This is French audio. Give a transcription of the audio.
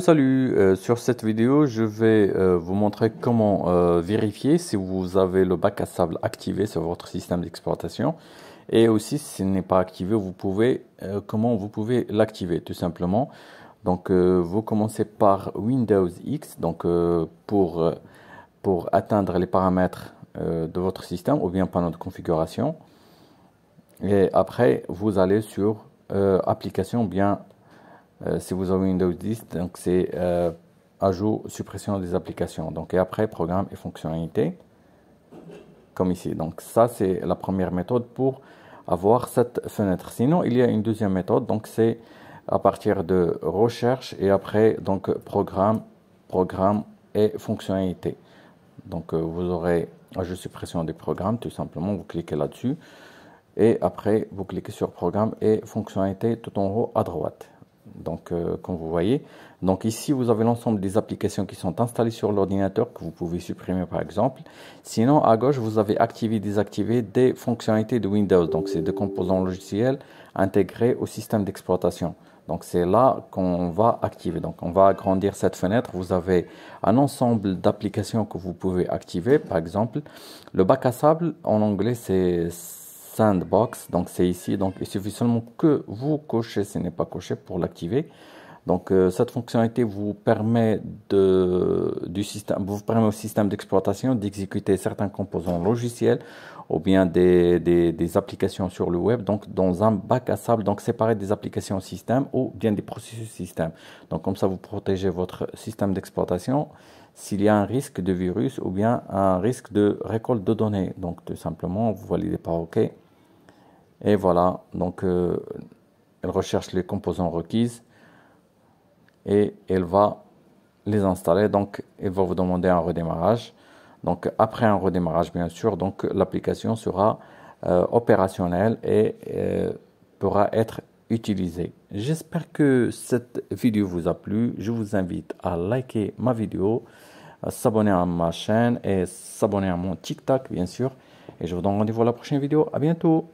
Salut, euh, sur cette vidéo je vais euh, vous montrer comment euh, vérifier si vous avez le bac à sable activé sur votre système d'exploitation et aussi si ce n'est pas activé vous pouvez comment vous pouvez l'activer tout simplement donc vous commencez par Windows X donc pour, pour atteindre les paramètres de votre système ou bien panneau de configuration et après vous allez sur application bien euh, si vous avez Windows 10, donc c'est euh, ajout, suppression des applications. Donc, et après, programme et fonctionnalité, comme ici. Donc, ça, c'est la première méthode pour avoir cette fenêtre. Sinon, il y a une deuxième méthode, donc c'est à partir de recherche et après, donc, programme, programme et fonctionnalité. Donc, euh, vous aurez ajout, suppression des programmes, tout simplement, vous cliquez là-dessus. Et après, vous cliquez sur Programme et fonctionnalité tout en haut à droite donc euh, comme vous voyez. Donc ici, vous avez l'ensemble des applications qui sont installées sur l'ordinateur que vous pouvez supprimer par exemple. Sinon, à gauche, vous avez activé désactivé des fonctionnalités de Windows. Donc c'est des composants logiciels intégrés au système d'exploitation. Donc c'est là qu'on va activer. Donc on va agrandir cette fenêtre. Vous avez un ensemble d'applications que vous pouvez activer. Par exemple, le bac à sable en anglais c'est Sandbox. Donc c'est ici. Donc il suffit seulement que vous cochez, ce n'est pas coché pour l'activer. Donc euh, cette fonctionnalité vous permet de, du système, vous permet au système d'exploitation d'exécuter certains composants logiciels ou bien des, applications sur le web, donc dans un bac à sable, donc séparé des applications système ou bien des processus système. Donc comme ça, vous protégez votre système d'exploitation s'il y a un risque de virus ou bien un risque de récolte de données. Donc tout simplement, vous validez par OK. Et voilà, donc euh, elle recherche les composants requises et elle va les installer. Donc elle va vous demander un redémarrage. Donc après un redémarrage, bien sûr, donc l'application sera euh, opérationnelle et euh, pourra être utilisée. J'espère que cette vidéo vous a plu. Je vous invite à liker ma vidéo, à s'abonner à ma chaîne et s'abonner à mon TikTok, bien sûr. Et je vous donne rendez-vous à la prochaine vidéo. À bientôt.